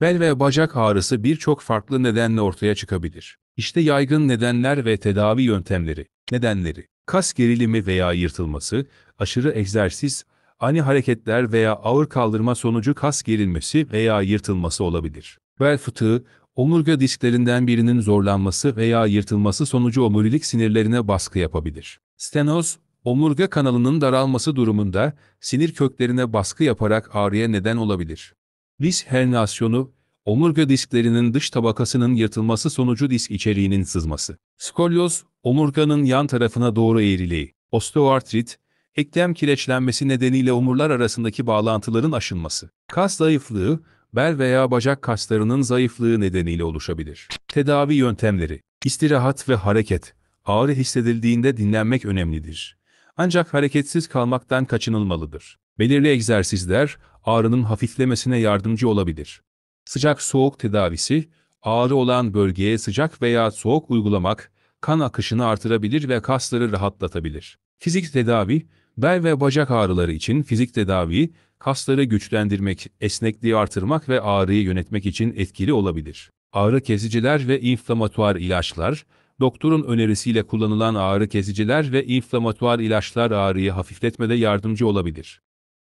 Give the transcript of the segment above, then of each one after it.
Bel ve bacak ağrısı birçok farklı nedenle ortaya çıkabilir. İşte yaygın nedenler ve tedavi yöntemleri. Nedenleri Kas gerilimi veya yırtılması, aşırı egzersiz, ani hareketler veya ağır kaldırma sonucu kas gerilmesi veya yırtılması olabilir. Bel fıtığı, omurga disklerinden birinin zorlanması veya yırtılması sonucu omurilik sinirlerine baskı yapabilir. Stenoz, omurga kanalının daralması durumunda sinir köklerine baskı yaparak ağrıya neden olabilir. Disk hernasyonu, omurga disklerinin dış tabakasının yırtılması sonucu disk içeriğinin sızması. Skolyoz, omurganın yan tarafına doğru eğriliği. Osteoartrit, eklem kireçlenmesi nedeniyle omurlar arasındaki bağlantıların aşınması. Kas zayıflığı, bel veya bacak kaslarının zayıflığı nedeniyle oluşabilir. Tedavi yöntemleri İstirahat ve hareket Ağrı hissedildiğinde dinlenmek önemlidir. Ancak hareketsiz kalmaktan kaçınılmalıdır. Belirli egzersizler, ağrının hafiflemesine yardımcı olabilir. Sıcak soğuk tedavisi, ağrı olan bölgeye sıcak veya soğuk uygulamak, kan akışını artırabilir ve kasları rahatlatabilir. Fizik tedavi, bel ve bacak ağrıları için fizik tedavi, kasları güçlendirmek, esnekliği artırmak ve ağrıyı yönetmek için etkili olabilir. Ağrı kesiciler ve inflamatuar ilaçlar, doktorun önerisiyle kullanılan ağrı kesiciler ve inflamatuar ilaçlar ağrıyı hafifletmede yardımcı olabilir.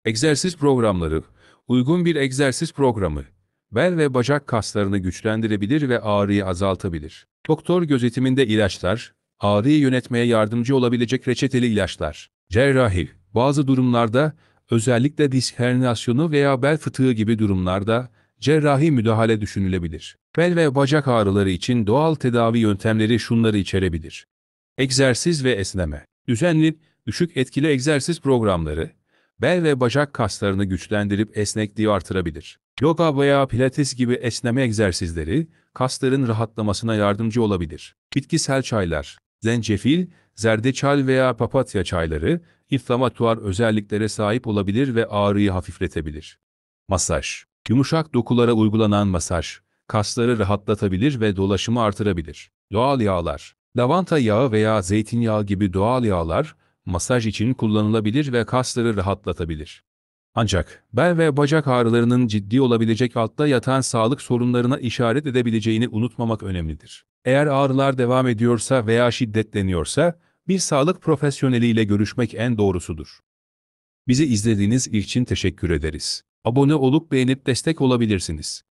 Egzersiz programları, uygun bir egzersiz programı, bel ve bacak kaslarını güçlendirebilir ve ağrıyı azaltabilir. Doktor gözetiminde ilaçlar, ağrıyı yönetmeye yardımcı olabilecek reçeteli ilaçlar. Cerrahi, bazı durumlarda, özellikle disk herniasyonu veya bel fıtığı gibi durumlarda, cerrahi müdahale düşünülebilir. Bel ve bacak ağrıları için doğal tedavi yöntemleri şunları içerebilir. Egzersiz ve esneme. Düzenli, düşük etkili egzersiz programları, bel ve bacak kaslarını güçlendirip esnekliği artırabilir. Yoga veya pilates gibi esneme egzersizleri kasların rahatlamasına yardımcı olabilir. Bitkisel çaylar, zencefil, zerdeçal veya papatya çayları inflamatuar özelliklere sahip olabilir ve ağrıyı hafifletebilir. Masaj, yumuşak dokulara uygulanan masaj, kasları rahatlatabilir ve dolaşımı artırabilir. Doğal yağlar, lavanta yağı veya zeytinyağı gibi doğal yağlar masaj için kullanılabilir ve kasları rahatlatabilir. Ancak bel ve bacak ağrılarının ciddi olabilecek altta yatan sağlık sorunlarına işaret edebileceğini unutmamak önemlidir. Eğer ağrılar devam ediyorsa veya şiddetleniyorsa, bir sağlık profesyoneliyle görüşmek en doğrusudur. Bizi izlediğiniz için teşekkür ederiz. Abone olup beğenip destek olabilirsiniz.